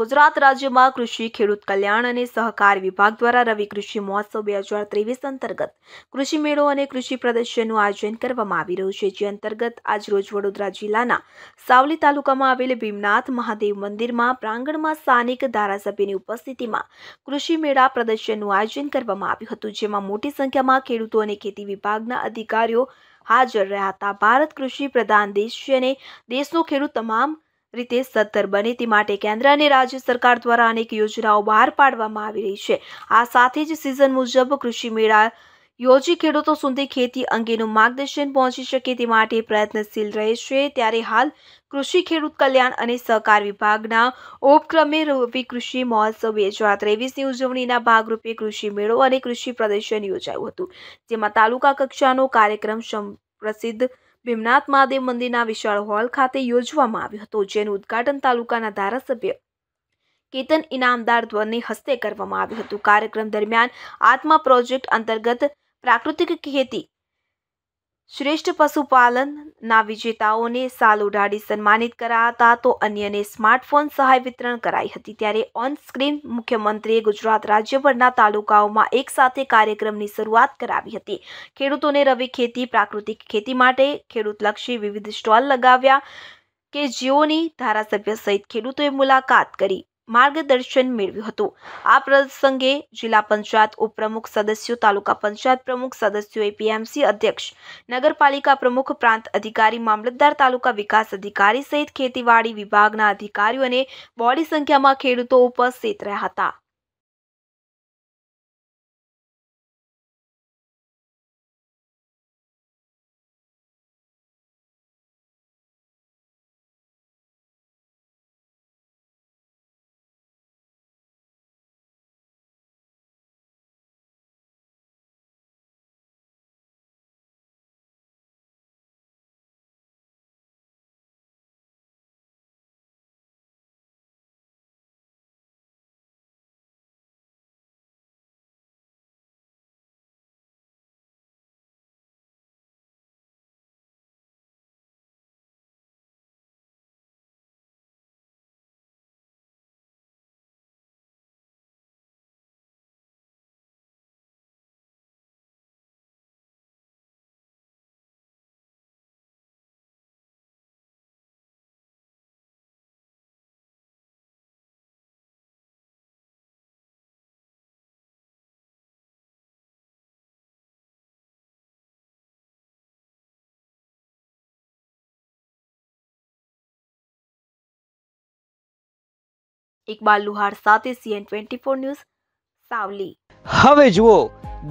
ગુજરાત રાજ્યમાં કૃષિ ખેડૂત કલ્યાણ અને સહકાર વિભાગ દ્વારા રવિ કૃષિ મહોત્સવ બે હજાર ત્રેવીસ અંતર્ગત કૃષિ મેળો અને કૃષિ પ્રદર્શનનું આયોજન કરવામાં આવી રહ્યું છે જે અંતર્ગત આજ રોજ વડોદરા જિલ્લાના સાવલી તાલુકામાં આવેલ ભીમનાથ મહાદેવ મંદિરમાં પ્રાંગણમાં સ્થાનિક ધારાસભ્યની ઉપસ્થિતિમાં કૃષિ મેળા પ્રદર્શનનું આયોજન કરવામાં આવ્યું હતું જેમાં મોટી સંખ્યામાં ખેડૂતો અને ખેતી વિભાગના અધિકારીઓ હાજર રહ્યા હતા ભારત કૃષિ પ્રધાન દેશ છે અને દેશનો ખેડૂત તમામ રીતે સત્તર બને તે માટે કેન્દ્ર અને રાજ્ય સરકાર દ્વારા અનેક યોજનાઓ બહાર પાડવામાં આવી રહી છે આ સાથે જ સિઝન મુજબ કૃષિ મેળા યોજી ખેડૂતો સુધી ખેતી અંગેનું માર્ગદર્શન પહોંચી શકે તે માટે પ્રયત્નશીલ રહેશે ત્યારે હાલ કૃષિ ખેડૂત કલ્યાણ અને સહકાર વિભાગના ઉપક્રમે રવિ કૃષિ મહોત્સવ બે હજાર ત્રેવીસની ઉજવણીના ભાગરૂપે કૃષિ મેળો અને કૃષિ પ્રદર્શન યોજાયું હતું જેમાં તાલુકા કક્ષાનો કાર્યક્રમ પ્રસિદ્ધ ભીમનાથ મહાદેવ મંદિરના વિશાળ હોલ ખાતે યોજવામાં આવ્યું હતું જેનું ઉદ્ઘાટન તાલુકાના ધારાસભ્ય કેતન ઇનામદાર ધ્વની હસ્તે કરવામાં આવ્યું હતું કાર્યક્રમ દરમિયાન આત્મા પ્રોજેક્ટ અંતર્ગત પ્રાકૃતિક ખેતી શ્રેષ્ઠ પશુપાલનના વિજેતાઓને સાલ ઉડાડી સન્માનિત હતા તો અન્યને સ્માર્ટફોન સહાય વિતરણ કરાઈ હતી ત્યારે ઓનસ્ક્રીન મુખ્યમંત્રીએ ગુજરાત રાજ્યભરના તાલુકાઓમાં એકસાથે કાર્યક્રમની શરૂઆત કરાવી હતી ખેડૂતોને રવિ ખેતી પ્રાકૃતિક ખેતી માટે ખેડૂતલક્ષી વિવિધ સ્ટોલ લગાવ્યા કે જેઓની ધારાસભ્ય સહિત ખેડૂતોએ મુલાકાત કરી માર્ગદર્શન મેળવ્યું હતું આ પ્રસંગે જિલ્લા પંચાયત ઉપપ્રમુખ સદસ્યો તાલુકા પંચાયત પ્રમુખ સદસ્યો એપીએમસી અધ્યક્ષ નગરપાલિકા પ્રમુખ પ્રાંત અધિકારી મામલતદાર તાલુકા વિકાસ અધિકારી સહિત ખેતીવાડી વિભાગના અધિકારીઓ અને બોડી સંખ્યામાં ખેડૂતો ઉપસ્થિત રહ્યા હતા ઇકબાલ લુહાર સાથે CN twenty four news Savli હવે જુઓ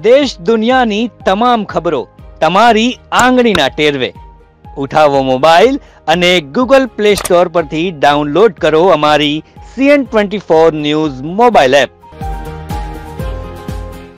દેશ દુનિયાની તમામ ખબરો તમારી આંગળીના ટેરવે ઉઠાવો મોબાઈલ અને ગૂગલ પ્લે સ્ટોર પરથી ડાઉનલોડ કરો અમારી CN twenty four news mobile app